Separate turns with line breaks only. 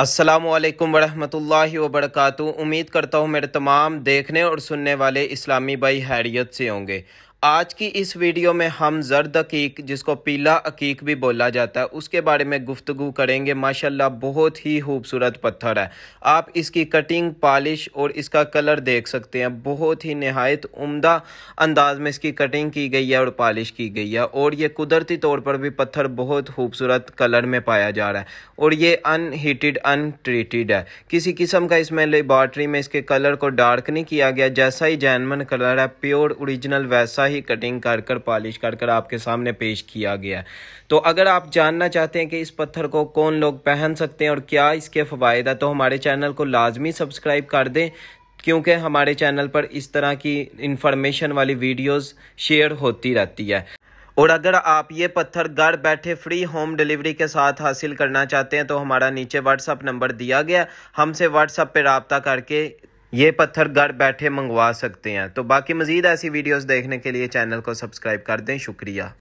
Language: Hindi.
असलकम वरहमल वबरक उम्मीद करता हूँ मेरे तमाम देखने और सुनने वाले इस्लामी भाई हैरियत से होंगे आज की इस वीडियो में हम जर्द अकीक जिसको पीला अकीक भी बोला जाता है उसके बारे में गुफ्तु करेंगे माशाल्लाह बहुत ही खूबसूरत पत्थर है आप इसकी कटिंग पॉलिश और इसका कलर देख सकते हैं बहुत ही नहायत उम्दा अंदाज में इसकी कटिंग की गई है और पॉलिश की गई है और ये कुदरती तौर पर भी पत्थर बहुत खूबसूरत कलर में पाया जा रहा है और ये अनहीटेड अनट्रीटेड है किसी किस्म का इसमें लेबॉर्ट्री में इसके कलर को डार्क नहीं किया गया जैसा ही जैनमन कलर है प्योर ओरिजिनल वैसा ही कटिंग कर कर पॉलिश कर कर आपके सामने पेश किया गया तो अगर आप जानना चाहते हैं कि इस पत्थर को कौन लोग पहन सकते हैं और क्या इसके फ़ायदे तो हमारे चैनल को लाजमी सब्सक्राइब कर दें क्योंकि हमारे चैनल पर इस तरह की इन्फॉर्मेशन वाली वीडियोज़ शेयर होती रहती है और अगर आप ये पत्थर घर बैठे फ्री होम डिलीवरी के साथ हासिल करना चाहते हैं तो हमारा नीचे व्हाट्सअप नंबर दिया गया हमसे व्हाट्सअप पर रबता करके ये पत्थर घर बैठे मंगवा सकते हैं तो बाकी मज़ीद ऐसी वीडियोस देखने के लिए चैनल को सब्सक्राइब कर दें शुक्रिया